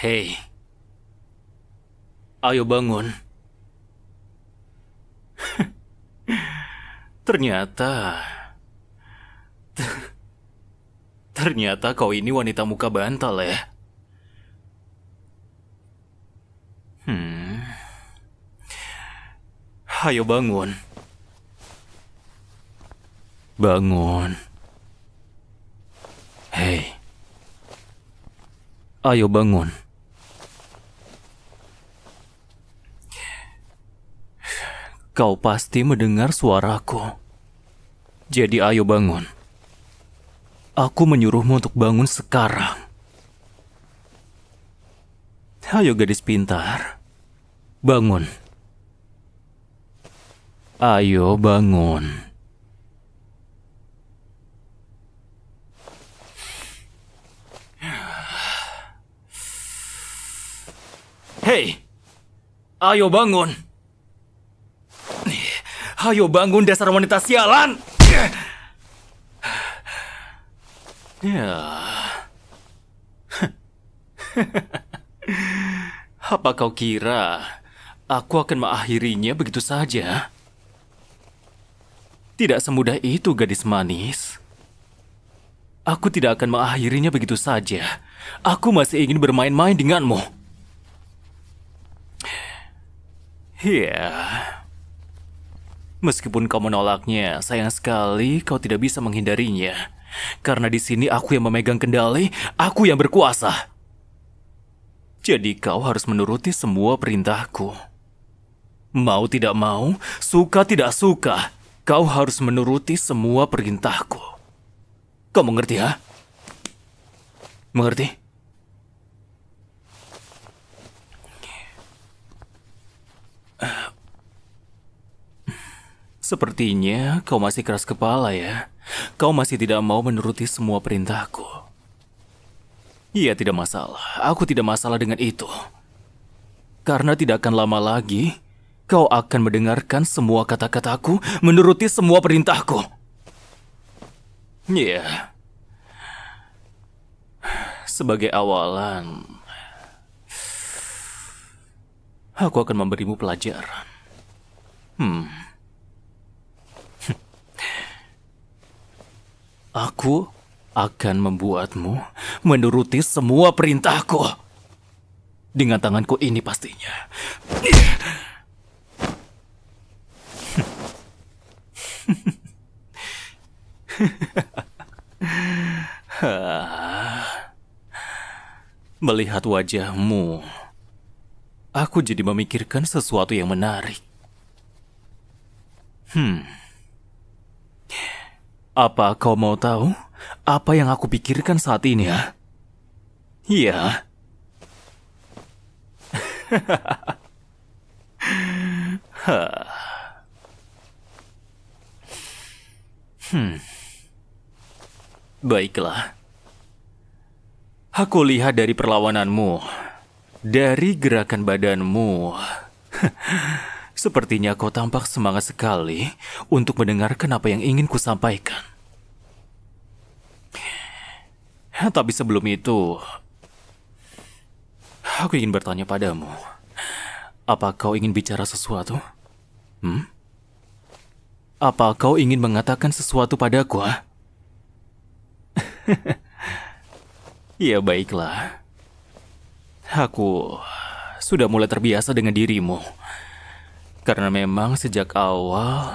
Hei. Ayo bangun. Ternyata... Ternyata kau ini wanita muka bantal ya. Hmm. Ayo bangun. Bangun. Hei. Ayo bangun. Kau pasti mendengar suaraku. Jadi ayo bangun. Aku menyuruhmu untuk bangun sekarang. Ayo gadis pintar. Bangun. Ayo bangun. Hei, ayo bangun. Ayo bangun dasar wanita sialan! Ya. Apa kau kira aku akan mengakhirinya begitu saja? Tidak semudah itu, gadis manis. Aku tidak akan mengakhirinya begitu saja. Aku masih ingin bermain-main denganmu. Ya. Yeah. Meskipun kau menolaknya, sayang sekali kau tidak bisa menghindarinya. Karena di sini aku yang memegang kendali, aku yang berkuasa. Jadi kau harus menuruti semua perintahku. Mau tidak mau, suka tidak suka, kau harus menuruti semua perintahku. Kau mengerti ya? Mengerti? Uh, Sepertinya kau masih keras kepala ya. Kau masih tidak mau menuruti semua perintahku. Iya, tidak masalah. Aku tidak masalah dengan itu. Karena tidak akan lama lagi, kau akan mendengarkan semua kata-kataku, menuruti semua perintahku. Iya. Yeah. Sebagai awalan, aku akan memberimu pelajaran. Hmm. Aku akan membuatmu menuruti semua perintahku. Dengan tanganku ini pastinya. Melihat wajahmu, aku jadi memikirkan sesuatu yang menarik. Hmm. Apa kau mau tahu apa yang aku pikirkan saat ini ya? Iya. hmm. Baiklah. Aku lihat dari perlawananmu, dari gerakan badanmu. Sepertinya kau tampak semangat sekali untuk mendengarkan apa yang ingin ku sampaikan. Tapi sebelum itu, aku ingin bertanya padamu. Apa kau ingin bicara sesuatu? Hmm? Apa kau ingin mengatakan sesuatu padaku, ah? ya baiklah. Aku sudah mulai terbiasa dengan dirimu. Karena memang sejak awal,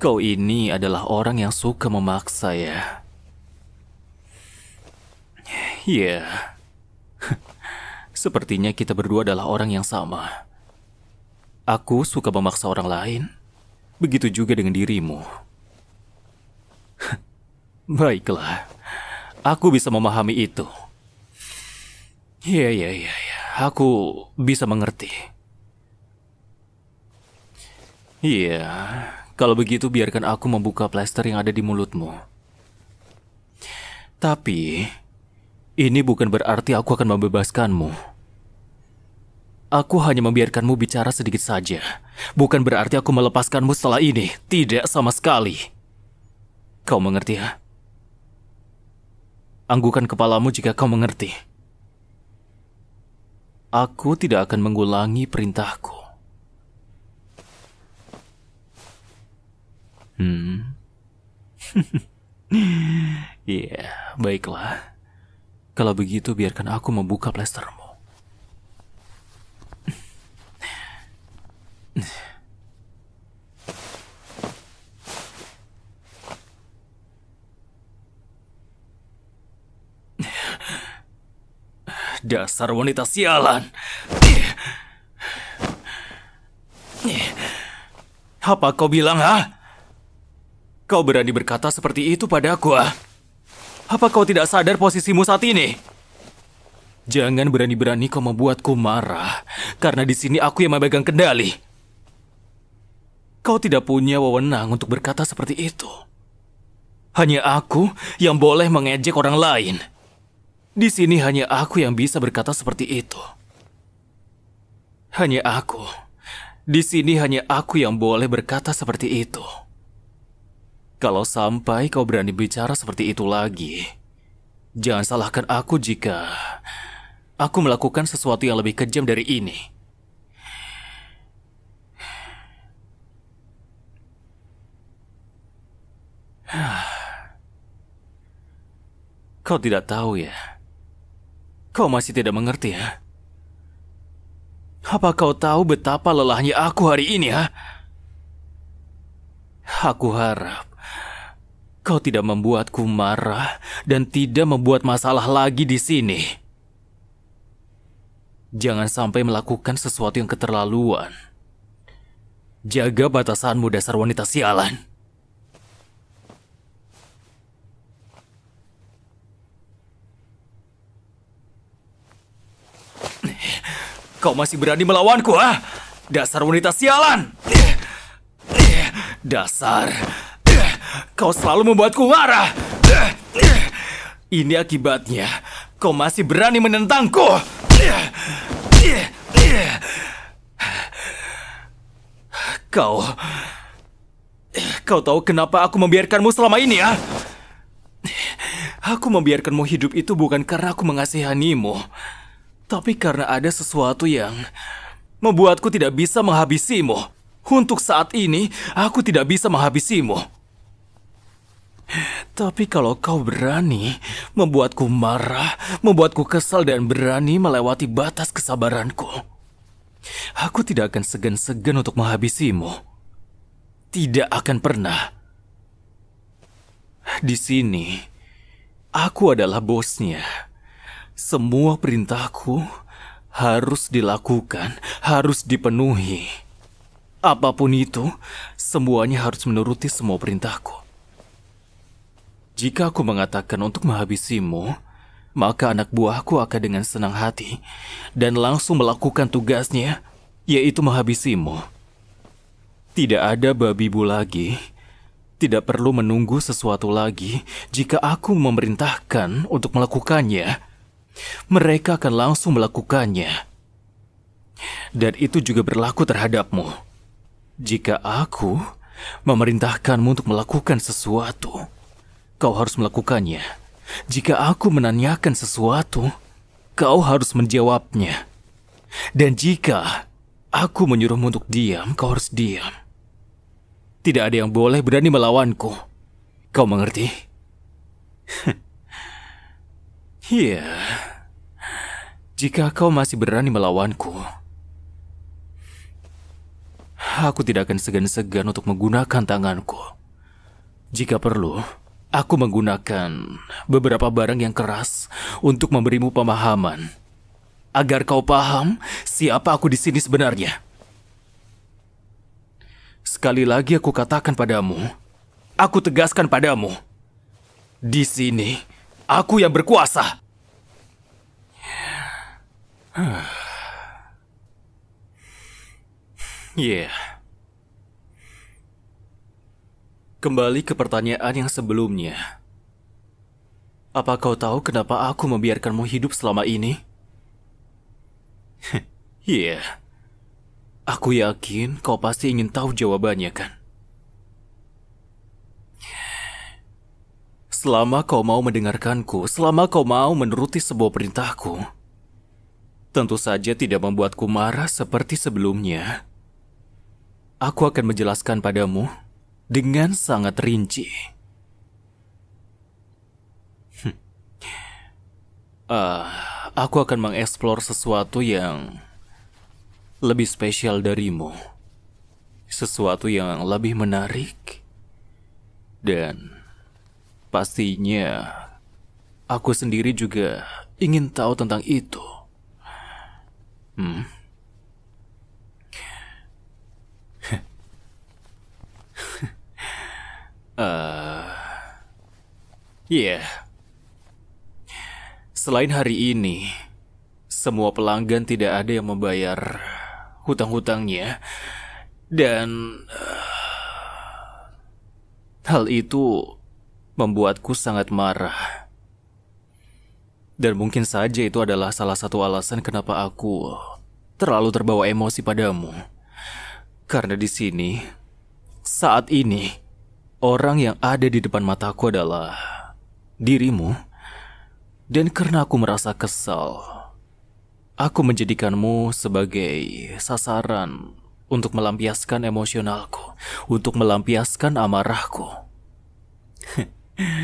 kau ini adalah orang yang suka memaksa ya. Ya, Yeah. Sepertinya kita berdua adalah orang yang sama. Aku suka memaksa orang lain. Begitu juga dengan dirimu. Baiklah. Aku bisa memahami itu. Iya, iya, iya. iya. Aku bisa mengerti. Iya, yeah, kalau begitu biarkan aku membuka plester yang ada di mulutmu. Tapi, ini bukan berarti aku akan membebaskanmu. Aku hanya membiarkanmu bicara sedikit saja. Bukan berarti aku melepaskanmu setelah ini. Tidak sama sekali. Kau mengerti ya? Anggukan kepalamu jika kau mengerti. Aku tidak akan mengulangi perintahku. Hmm. Iya, yeah, baiklah. Kalau begitu biarkan aku membuka plestermu. Dasar wanita sialan. Apa kau bilang, ha? Kau berani berkata seperti itu padaku, ah? Apa kau tidak sadar posisimu saat ini? Jangan berani-berani kau membuatku marah, karena di sini aku yang memegang kendali. Kau tidak punya wewenang untuk berkata seperti itu. Hanya aku yang boleh mengejek orang lain. Di sini hanya aku yang bisa berkata seperti itu. Hanya aku. Di sini hanya aku yang boleh berkata seperti itu. Kalau sampai kau berani bicara seperti itu lagi, jangan salahkan aku jika aku melakukan sesuatu yang lebih kejam dari ini. Kau tidak tahu ya? Kau masih tidak mengerti ya? Apa kau tahu betapa lelahnya aku hari ini ya? Aku harap Kau tidak membuatku marah dan tidak membuat masalah lagi di sini. Jangan sampai melakukan sesuatu yang keterlaluan. Jaga batasanmu dasar wanita sialan. Kau masih berani melawanku, ah? Dasar wanita sialan! Dasar Kau selalu membuatku marah. Ini akibatnya. Kau masih berani menentangku. Kau... Kau tahu kenapa aku membiarkanmu selama ini, ya? Aku membiarkanmu hidup itu bukan karena aku mengasihanimu, tapi karena ada sesuatu yang membuatku tidak bisa menghabisimu. Untuk saat ini, aku tidak bisa menghabisimu. Tapi kalau kau berani membuatku marah, membuatku kesal dan berani melewati batas kesabaranku, aku tidak akan segan-segan untuk menghabisimu. Tidak akan pernah. Di sini, aku adalah bosnya. Semua perintahku harus dilakukan, harus dipenuhi. Apapun itu, semuanya harus menuruti semua perintahku. Jika aku mengatakan untuk menghabisimu, maka anak buahku akan dengan senang hati dan langsung melakukan tugasnya, yaitu menghabisimu. Tidak ada babi bu lagi, tidak perlu menunggu sesuatu lagi jika aku memerintahkan untuk melakukannya. Mereka akan langsung melakukannya. Dan itu juga berlaku terhadapmu. Jika aku memerintahkanmu untuk melakukan sesuatu, kau harus melakukannya. Jika aku menanyakan sesuatu, kau harus menjawabnya. Dan jika aku menyuruhmu untuk diam, kau harus diam. Tidak ada yang boleh berani melawanku. Kau mengerti? Iya. yeah. Jika kau masih berani melawanku, aku tidak akan segan-segan untuk menggunakan tanganku. Jika perlu, Aku menggunakan beberapa barang yang keras untuk memberimu pemahaman. Agar kau paham siapa aku di sini sebenarnya. Sekali lagi aku katakan padamu, aku tegaskan padamu. Di sini, aku yang berkuasa. Yeah. Kembali ke pertanyaan yang sebelumnya. Apa kau tahu kenapa aku membiarkanmu hidup selama ini? Iya. yeah. Aku yakin kau pasti ingin tahu jawabannya kan? Selama kau mau mendengarkanku, selama kau mau menuruti sebuah perintahku, tentu saja tidak membuatku marah seperti sebelumnya. Aku akan menjelaskan padamu dengan sangat rinci. Uh, aku akan mengeksplor sesuatu yang lebih spesial darimu. Sesuatu yang lebih menarik. Dan pastinya aku sendiri juga ingin tahu tentang itu. Hmm. Uh, eh, yeah. Selain hari ini, semua pelanggan tidak ada yang membayar hutang-hutangnya dan uh, hal itu membuatku sangat marah. Dan mungkin saja itu adalah salah satu alasan kenapa aku terlalu terbawa emosi padamu. Karena di sini, saat ini, Orang yang ada di depan mataku adalah dirimu. Dan karena aku merasa kesal, aku menjadikanmu sebagai sasaran untuk melampiaskan emosionalku, untuk melampiaskan amarahku.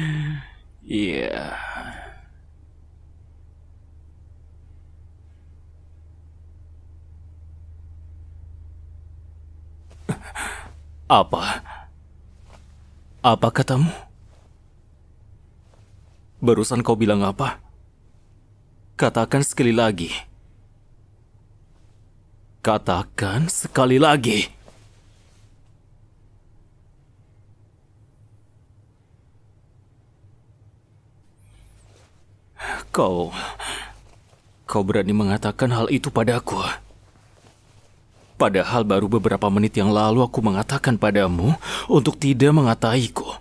Iya. yeah. Apa? Apa katamu? Barusan kau bilang apa? Katakan sekali lagi. Katakan sekali lagi. Kau... Kau berani mengatakan hal itu padaku. Padahal baru beberapa menit yang lalu aku mengatakan padamu untuk tidak mengataiku,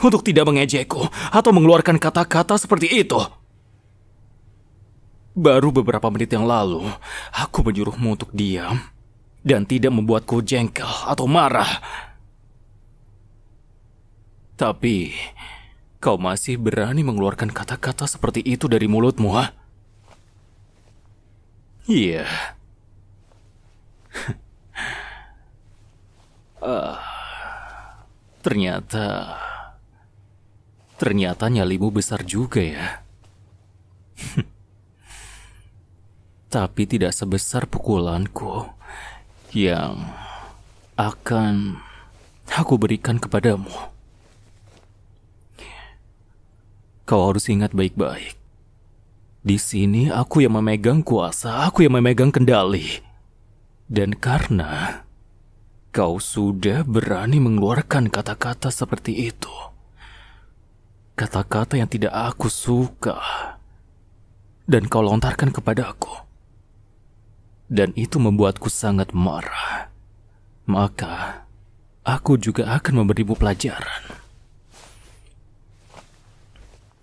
untuk tidak mengejekku, atau mengeluarkan kata-kata seperti itu. Baru beberapa menit yang lalu, aku menyuruhmu untuk diam dan tidak membuatku jengkel atau marah. Tapi, kau masih berani mengeluarkan kata-kata seperti itu dari mulutmu, ha? Iya. Yeah. Ternyata... Ternyata nyalimu besar juga ya. Tapi tidak sebesar pukulanku yang akan aku berikan kepadamu. Kau harus ingat baik-baik. Di sini aku yang memegang kuasa, aku yang memegang kendali. Dan karena Kau sudah berani mengeluarkan kata-kata seperti itu. Kata-kata yang tidak aku suka. Dan kau lontarkan kepada aku. Dan itu membuatku sangat marah. Maka, aku juga akan memberimu pelajaran.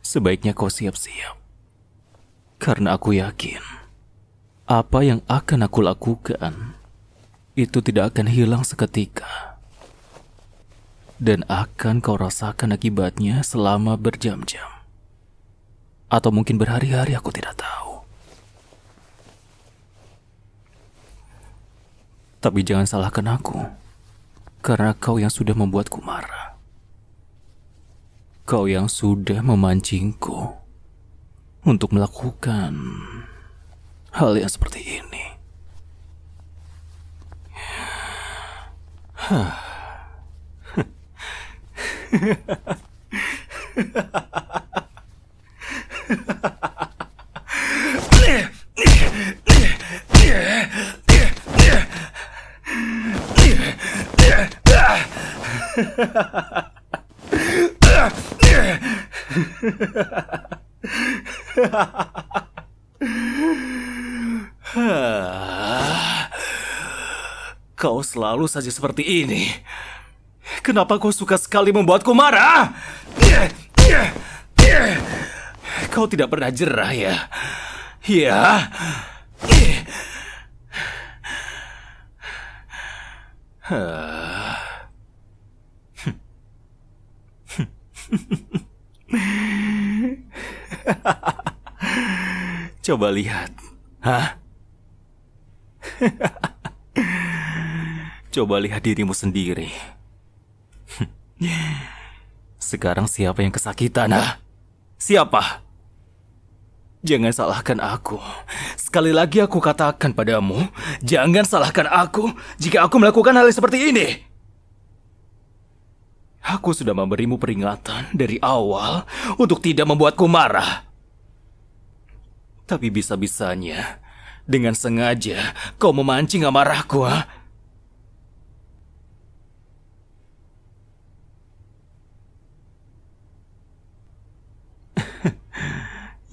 Sebaiknya kau siap-siap. Karena aku yakin, apa yang akan aku lakukan itu tidak akan hilang seketika. Dan akan kau rasakan akibatnya selama berjam-jam. Atau mungkin berhari-hari aku tidak tahu. Tapi jangan salahkan aku. Karena kau yang sudah membuatku marah. Kau yang sudah memancingku untuk melakukan hal yang seperti ini. Ha ha ha. Selalu saja seperti ini. Kenapa kau suka sekali membuatku marah? Kau tidak pernah jerah ya? Ya. Coba lihat. Hah? Coba lihat dirimu sendiri. Sekarang siapa yang kesakitan, ah? Siapa? Jangan salahkan aku. Sekali lagi aku katakan padamu, jangan salahkan aku jika aku melakukan hal seperti ini. Aku sudah memberimu peringatan dari awal untuk tidak membuatku marah. Tapi bisa-bisanya, dengan sengaja kau memancing amarahku, ah?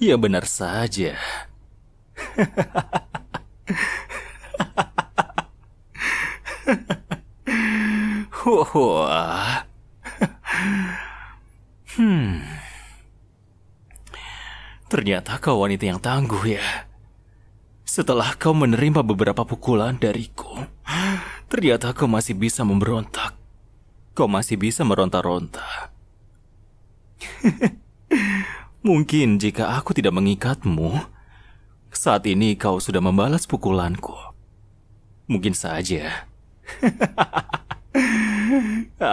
Ya benar saja. hmm. Ternyata kau wanita yang tangguh ya. Setelah kau menerima beberapa pukulan dariku, ternyata kau masih bisa memberontak. Kau masih bisa meronta-ronta. Mungkin jika aku tidak mengikatmu, saat ini kau sudah membalas pukulanku. Mungkin saja. Ah.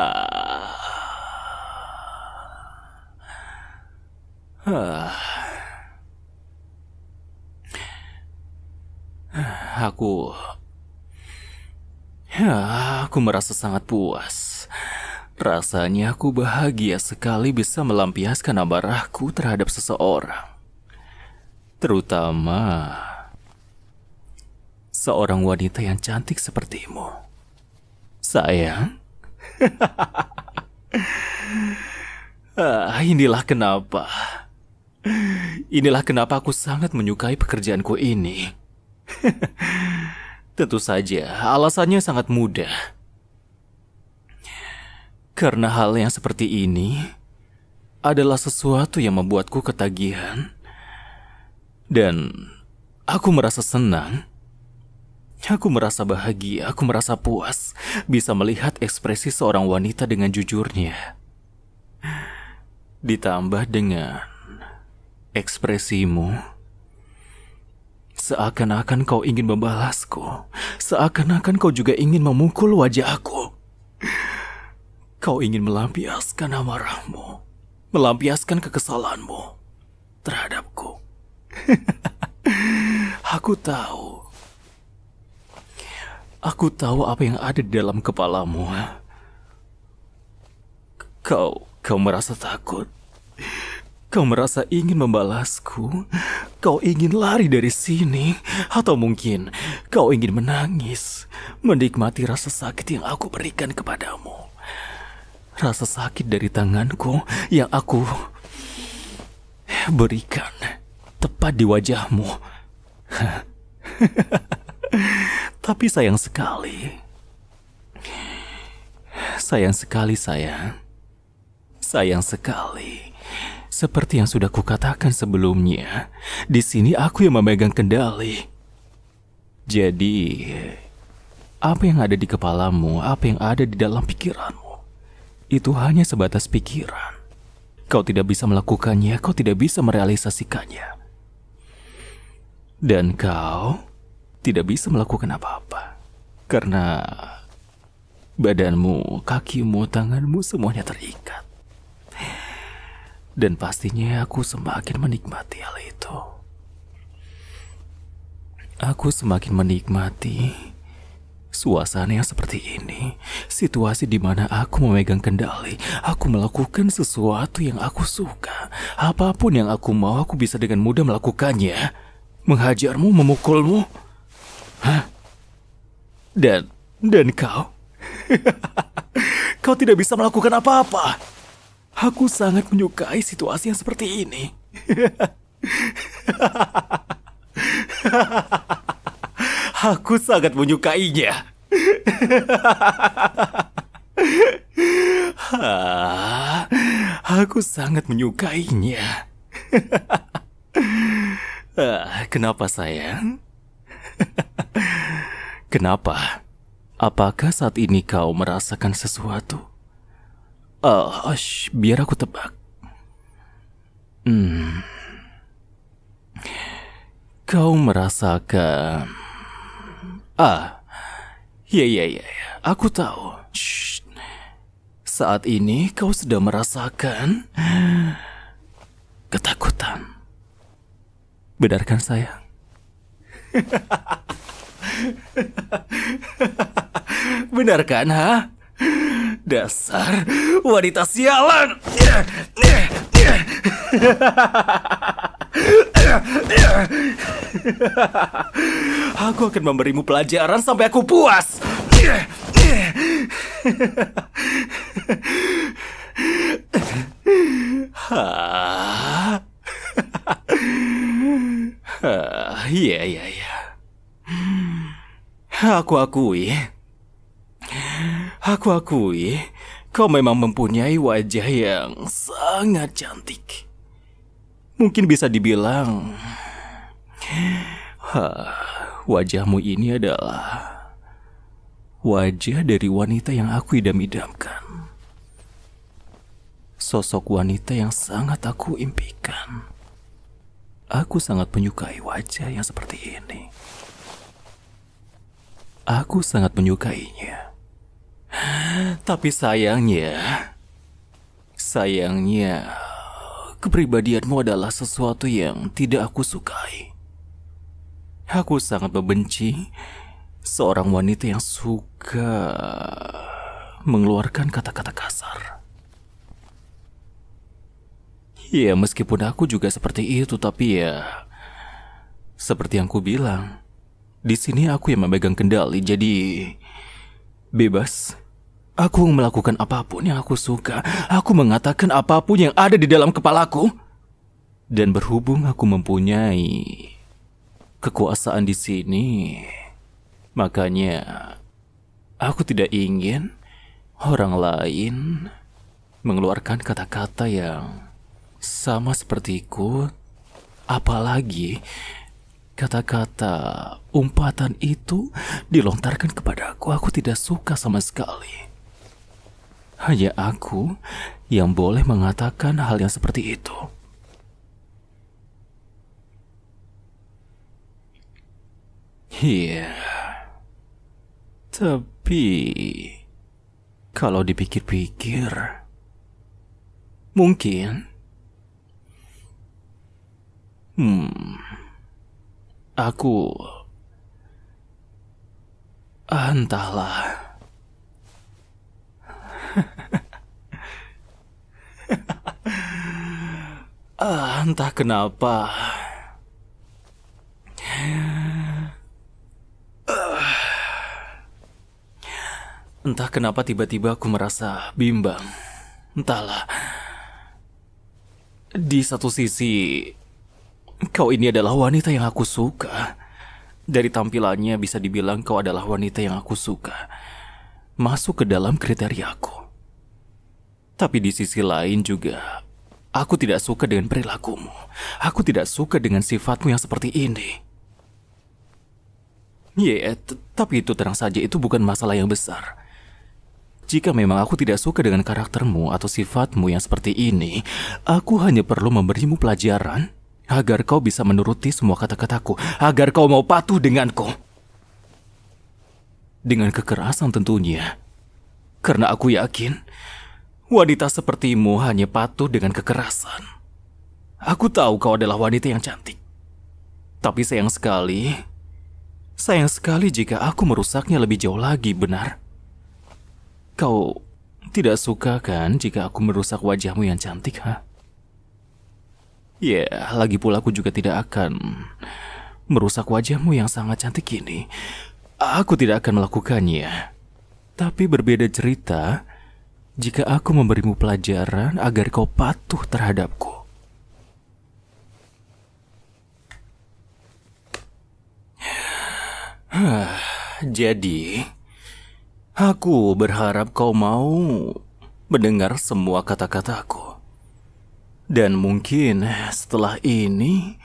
Ah. aku... Aku merasa sangat puas. Rasanya aku bahagia sekali bisa melampiaskan amarahku terhadap seseorang. Terutama seorang wanita yang cantik sepertimu. Sayang. ah, inilah kenapa. Inilah kenapa aku sangat menyukai pekerjaanku ini. Tentu saja, alasannya sangat mudah karena hal yang seperti ini adalah sesuatu yang membuatku ketagihan. Dan aku merasa senang. Aku merasa bahagia, aku merasa puas bisa melihat ekspresi seorang wanita dengan jujurnya. Ditambah dengan ekspresimu. Seakan-akan kau ingin membalasku. Seakan-akan kau juga ingin memukul wajah aku. Kau ingin melampiaskan amarahmu, melampiaskan kekesalanmu terhadapku. Aku tahu. Aku tahu apa yang ada di dalam kepalamu. Kau, kau merasa takut. Kau merasa ingin membalasku. Kau ingin lari dari sini. Atau mungkin kau ingin menangis. Menikmati rasa sakit yang aku berikan kepadamu rasa sakit dari tanganku yang aku berikan tepat di wajahmu. Tapi sayang sekali. Sayang sekali sayang. Sayang sekali. Seperti yang sudah kukatakan sebelumnya, di sini aku yang memegang kendali. Jadi, apa yang ada di kepalamu, apa yang ada di dalam pikiranmu, itu hanya sebatas pikiran. Kau tidak bisa melakukannya, kau tidak bisa merealisasikannya. Dan kau tidak bisa melakukan apa-apa. Karena badanmu, kakimu, tanganmu semuanya terikat. Dan pastinya aku semakin menikmati hal itu. Aku semakin menikmati Suasana yang seperti ini, situasi di mana aku memegang kendali, aku melakukan sesuatu yang aku suka. Apapun yang aku mau, aku bisa dengan mudah melakukannya. Menghajarmu, memukulmu. Hah? Dan, dan kau? kau tidak bisa melakukan apa-apa. Aku sangat menyukai situasi yang seperti ini. Aku sangat menyukainya. aku sangat menyukainya. Kenapa sayang? Kenapa? Apakah saat ini kau merasakan sesuatu? Oh, shh, biar aku tebak. Hmm. Kau merasakan Ah, ya ya ya, aku tahu. Shh. Saat ini kau sedang merasakan ketakutan. Benarkan sayang? Benarkan ha? Dasar wanita sialan! aku akan memberimu pelajaran sampai aku puas. Iya, iya, iya. Aku akui. Aku akui, kau memang mempunyai wajah yang sangat cantik. Mungkin bisa dibilang wajahmu ini adalah wajah dari wanita yang aku idam-idamkan. Sosok wanita yang sangat aku impikan. Aku sangat menyukai wajah yang seperti ini. Aku sangat menyukainya. Tapi sayangnya, sayangnya Kepribadianmu adalah sesuatu yang tidak aku sukai. Aku sangat membenci seorang wanita yang suka mengeluarkan kata-kata kasar. Ya, meskipun aku juga seperti itu, tapi ya seperti yang ku bilang, di sini aku yang memegang kendali, jadi bebas Aku melakukan apapun yang aku suka. Aku mengatakan apapun yang ada di dalam kepalaku. Dan berhubung aku mempunyai kekuasaan di sini, makanya aku tidak ingin orang lain mengeluarkan kata-kata yang sama sepertiku, apalagi kata-kata umpatan itu dilontarkan kepadaku. Aku tidak suka sama sekali. Hanya aku yang boleh mengatakan hal yang seperti itu. Iya. Yeah. Tapi kalau dipikir-pikir mungkin hmm aku entahlah Ah, entah kenapa. Ah. Entah kenapa tiba-tiba aku merasa bimbang. Entahlah. Di satu sisi, kau ini adalah wanita yang aku suka. Dari tampilannya bisa dibilang kau adalah wanita yang aku suka. Masuk ke dalam kriteriaku. Tapi di sisi lain juga, Aku tidak suka dengan perilakumu. Aku tidak suka dengan sifatmu yang seperti ini. Ya, yeah, eh, tapi itu terang saja itu bukan masalah yang besar. Jika memang aku tidak suka dengan karaktermu atau sifatmu yang seperti ini, aku hanya perlu memberimu pelajaran agar kau bisa menuruti semua kata-kataku, agar kau mau patuh denganku. Dengan kekerasan tentunya. Karena aku yakin wanita sepertimu hanya patuh dengan kekerasan. Aku tahu kau adalah wanita yang cantik. Tapi sayang sekali, sayang sekali jika aku merusaknya lebih jauh lagi, benar? Kau tidak suka kan jika aku merusak wajahmu yang cantik, ha? Ya, yeah, lagi pula aku juga tidak akan merusak wajahmu yang sangat cantik ini. Aku tidak akan melakukannya. Tapi berbeda cerita jika aku memberimu pelajaran agar kau patuh terhadapku. Jadi, aku berharap kau mau mendengar semua kata-kataku. Dan mungkin setelah ini,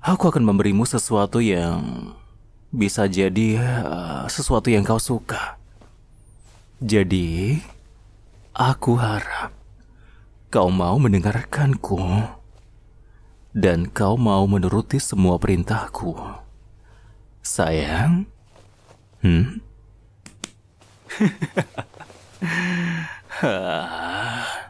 aku akan memberimu sesuatu yang bisa jadi eh, sesuatu yang kau suka. Jadi, Aku harap kau mau mendengarkanku dan kau mau menuruti semua perintahku. Sayang? Hmm? Ah.